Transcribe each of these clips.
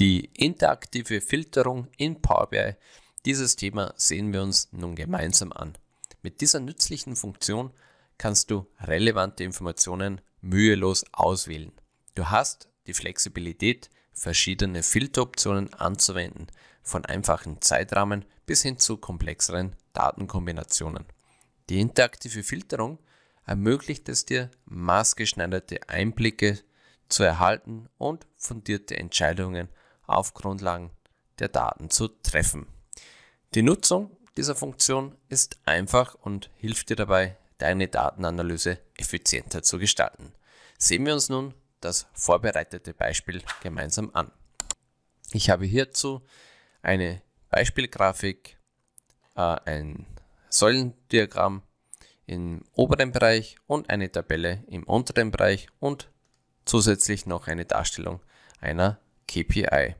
Die interaktive Filterung in Power BI, dieses Thema sehen wir uns nun gemeinsam an. Mit dieser nützlichen Funktion kannst du relevante Informationen mühelos auswählen. Du hast die Flexibilität, verschiedene Filteroptionen anzuwenden, von einfachen Zeitrahmen bis hin zu komplexeren Datenkombinationen. Die interaktive Filterung ermöglicht es dir, maßgeschneiderte Einblicke zu erhalten und fundierte Entscheidungen auf Grundlagen der Daten zu treffen. Die Nutzung dieser Funktion ist einfach und hilft dir dabei, deine Datenanalyse effizienter zu gestalten. Sehen wir uns nun das vorbereitete Beispiel gemeinsam an. Ich habe hierzu eine Beispielgrafik, äh, ein Säulendiagramm im oberen Bereich und eine Tabelle im unteren Bereich und zusätzlich noch eine Darstellung einer KPI.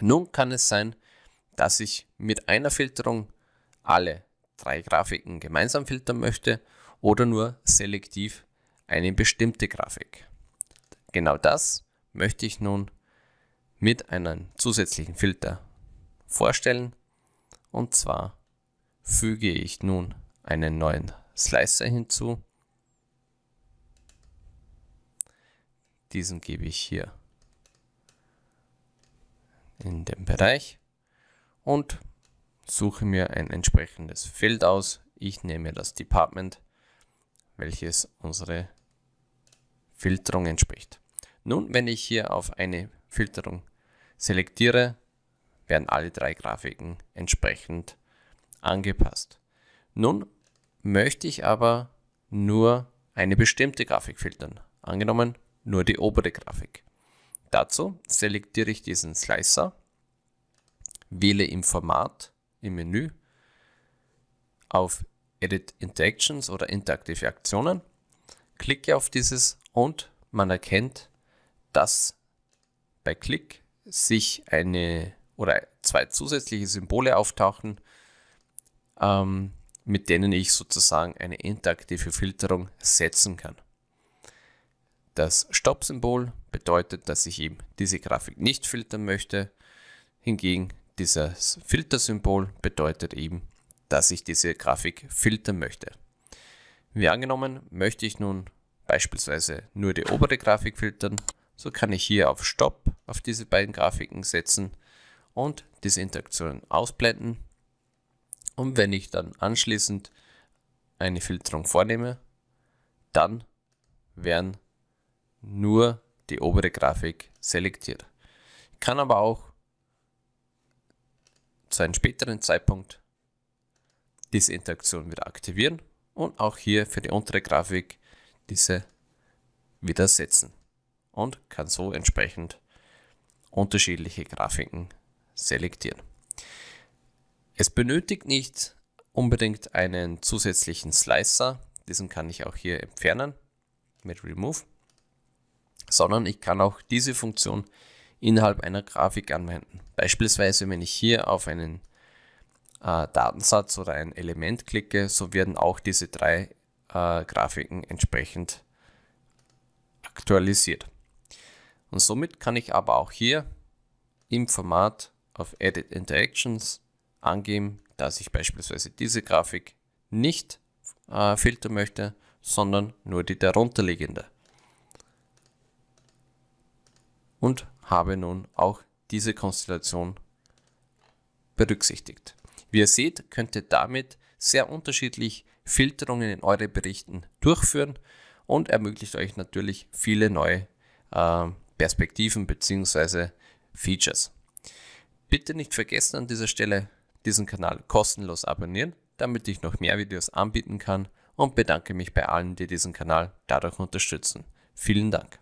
Nun kann es sein, dass ich mit einer Filterung alle drei Grafiken gemeinsam filtern möchte oder nur selektiv eine bestimmte Grafik. Genau das möchte ich nun mit einem zusätzlichen Filter vorstellen. Und zwar füge ich nun einen neuen Slicer hinzu. Diesen gebe ich hier in dem Bereich und suche mir ein entsprechendes Feld aus. Ich nehme das Department, welches unsere Filterung entspricht. Nun, wenn ich hier auf eine Filterung selektiere, werden alle drei Grafiken entsprechend angepasst. Nun möchte ich aber nur eine bestimmte Grafik filtern. Angenommen, nur die obere Grafik. Dazu selektiere ich diesen Slicer, wähle im Format, im Menü, auf Edit Interactions oder interaktive Aktionen, klicke auf dieses und man erkennt, dass bei Klick sich eine oder zwei zusätzliche Symbole auftauchen, ähm, mit denen ich sozusagen eine interaktive Filterung setzen kann. Das Stopp-Symbol bedeutet, dass ich eben diese Grafik nicht filtern möchte. Hingegen dieses Filtersymbol bedeutet eben, dass ich diese Grafik filtern möchte. Wie angenommen, möchte ich nun beispielsweise nur die obere Grafik filtern, so kann ich hier auf Stopp auf diese beiden Grafiken setzen und diese Interaktion ausblenden. Und wenn ich dann anschließend eine Filterung vornehme, dann werden nur die obere Grafik selektiert. Ich kann aber auch zu einem späteren Zeitpunkt diese Interaktion wieder aktivieren und auch hier für die untere Grafik diese wieder setzen und kann so entsprechend unterschiedliche Grafiken selektieren. Es benötigt nicht unbedingt einen zusätzlichen Slicer, diesen kann ich auch hier entfernen mit Remove sondern ich kann auch diese Funktion innerhalb einer Grafik anwenden. Beispielsweise, wenn ich hier auf einen äh, Datensatz oder ein Element klicke, so werden auch diese drei äh, Grafiken entsprechend aktualisiert. Und somit kann ich aber auch hier im Format auf Edit Interactions angeben, dass ich beispielsweise diese Grafik nicht äh, filtern möchte, sondern nur die darunterliegende und habe nun auch diese Konstellation berücksichtigt. Wie ihr seht, könnt ihr damit sehr unterschiedlich Filterungen in eure Berichten durchführen und ermöglicht euch natürlich viele neue äh, Perspektiven bzw. Features. Bitte nicht vergessen an dieser Stelle, diesen Kanal kostenlos abonnieren, damit ich noch mehr Videos anbieten kann und bedanke mich bei allen, die diesen Kanal dadurch unterstützen. Vielen Dank.